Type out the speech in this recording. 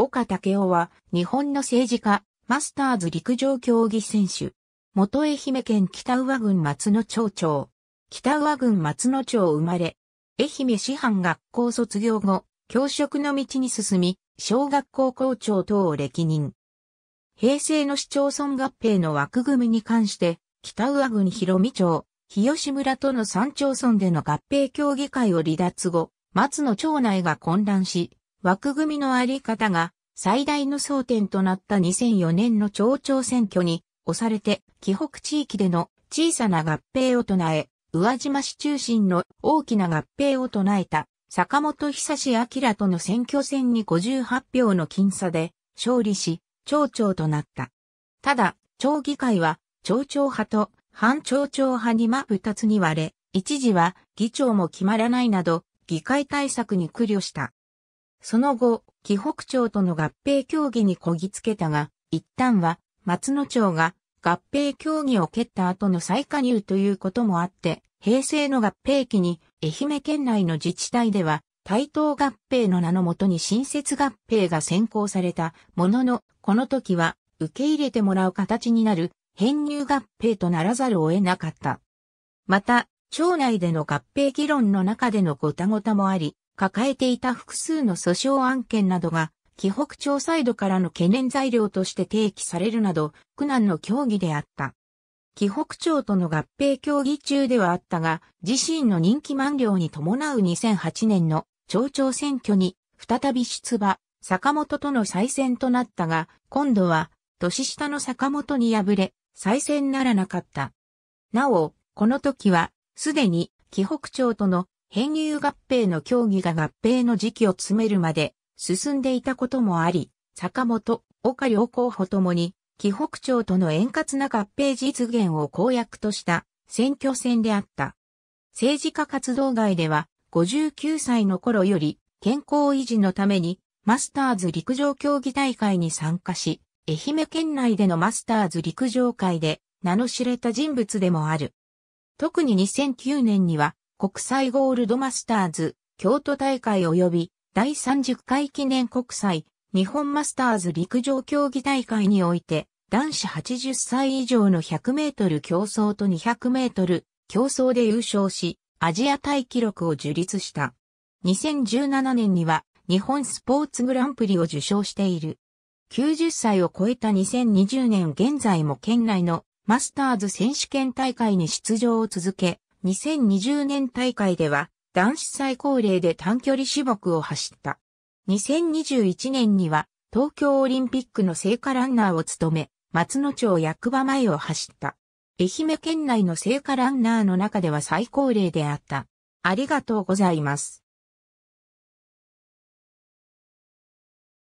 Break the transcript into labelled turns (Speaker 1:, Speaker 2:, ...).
Speaker 1: 岡武雄は、日本の政治家、マスターズ陸上競技選手。元愛媛県北宇和郡松野町長。北宇和郡松野町生まれ。愛媛師範学校卒業後、教職の道に進み、小学校校長等を歴任。平成の市町村合併の枠組みに関して、北宇和郡広美町、日吉村との三町村での合併協議会を離脱後、松野町内が混乱し、枠組みのあり方が最大の争点となった2004年の町長選挙に押されて、紀北地域での小さな合併を唱え、宇和島市中心の大きな合併を唱えた坂本久志明との選挙戦に58票の僅差で勝利し、町長となった。ただ、町議会は町長派と反町長派に真二つに割れ、一時は議長も決まらないなど、議会対策に苦慮した。その後、紀北町との合併協議にこぎつけたが、一旦は松野町が合併協議を蹴った後の再加入ということもあって、平成の合併期に愛媛県内の自治体では対等合併の名のもとに新設合併が先行されたものの、この時は受け入れてもらう形になる編入合併とならざるを得なかった。また、町内での合併議論の中でのごたごたもあり、抱えていた複数の訴訟案件などが、紀北町サイドからの懸念材料として提起されるなど、苦難の協議であった。紀北町との合併協議中ではあったが、自身の任期満了に伴う2008年の町長選挙に再び出馬、坂本との再選となったが、今度は年下の坂本に敗れ、再選ならなかった。なお、この時は、すでに紀北町との編入合併の協議が合併の時期を詰めるまで進んでいたこともあり、坂本、岡両候補ともに、紀北町との円滑な合併実現を公約とした選挙戦であった。政治家活動外では、59歳の頃より健康維持のために、マスターズ陸上競技大会に参加し、愛媛県内でのマスターズ陸上界で名の知れた人物でもある。特に2009年には国際ゴールドマスターズ、京都大会及び第30回記念国際日本マスターズ陸上競技大会において男子80歳以上の100メートル競争と200メートル競争で優勝しアジア大記録を樹立した。2017年には日本スポーツグランプリを受賞している。90歳を超えた2020年現在も県内のマスターズ選手権大会に出場を続け、2020年大会では男子最高齢で短距離種目を走った。2021年には東京オリンピックの聖火ランナーを務め、松野町役場前を走った。愛媛県内の聖火ランナーの中では最高齢であった。ありがとうございます。